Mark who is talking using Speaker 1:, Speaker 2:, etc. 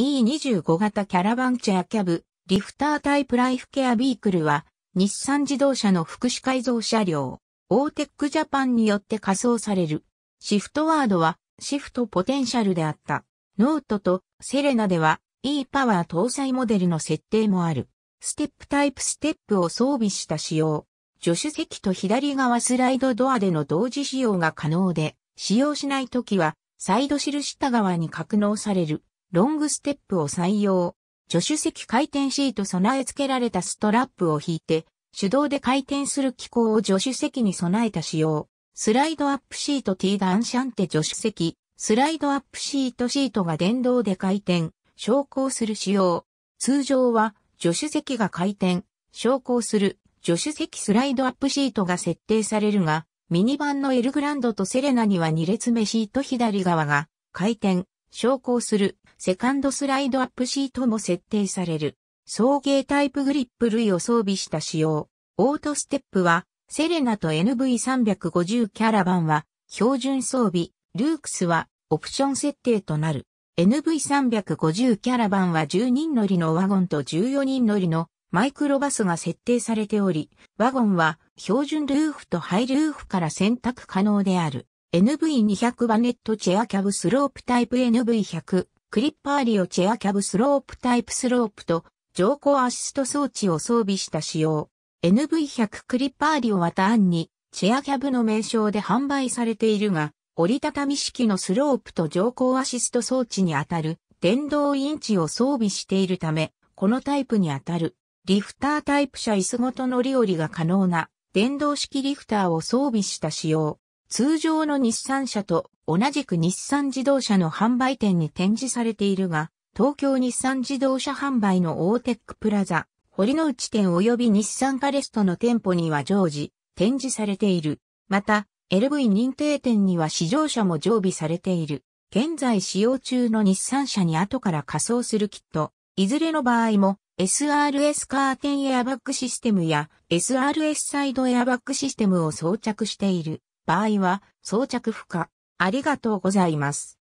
Speaker 1: E25 型キャラバンチェアキャブ、リフタータイプライフケアビークルは、日産自動車の福祉改造車両、オーテックジャパンによって仮装される。シフトワードは、シフトポテンシャルであった。ノートとセレナでは、E パワー搭載モデルの設定もある。ステップタイプステップを装備した仕様。助手席と左側スライドドアでの同時使用が可能で、使用しないときは、サイド印下側に格納される。ロングステップを採用。助手席回転シート備え付けられたストラップを引いて、手動で回転する機構を助手席に備えた仕様。スライドアップシート T ダンシャンテ助手席。スライドアップシートシートが電動で回転、昇降する仕様。通常は助手席が回転、昇降する助手席スライドアップシートが設定されるが、ミニバンのエルグランドとセレナには2列目シート左側が回転、昇降するセカンドスライドアップシートも設定される。送迎タイプグリップ類を装備した仕様。オートステップは、セレナと NV350 キャラバンは標準装備、ルークスはオプション設定となる。NV350 キャラバンは10人乗りのワゴンと14人乗りのマイクロバスが設定されており、ワゴンは標準ルーフとハイルーフから選択可能である。NV200 バネットチェアキャブスロープタイプ NV100 クリッパーリオチェアキャブスロープタイプスロープと乗降アシスト装置を装備した仕様。NV100 クリッパーリオは単にチェアキャブの名称で販売されているが、折りたたみ式のスロープと乗降アシスト装置にあたる電動インチを装備しているため、このタイプにあたるリフタータイプ車椅子ごと乗り降りが可能な電動式リフターを装備した仕様。通常の日産車と同じく日産自動車の販売店に展示されているが、東京日産自動車販売のオーテックプラザ、堀之内店及び日産カレストの店舗には常時展示されている。また、LV 認定店には試乗車も常備されている。現在使用中の日産車に後から仮装するキット、いずれの場合も SRS カーテンエアバッグシステムや SRS サイドエアバッグシステムを装着している。場合は装着不可。ありがとうございます。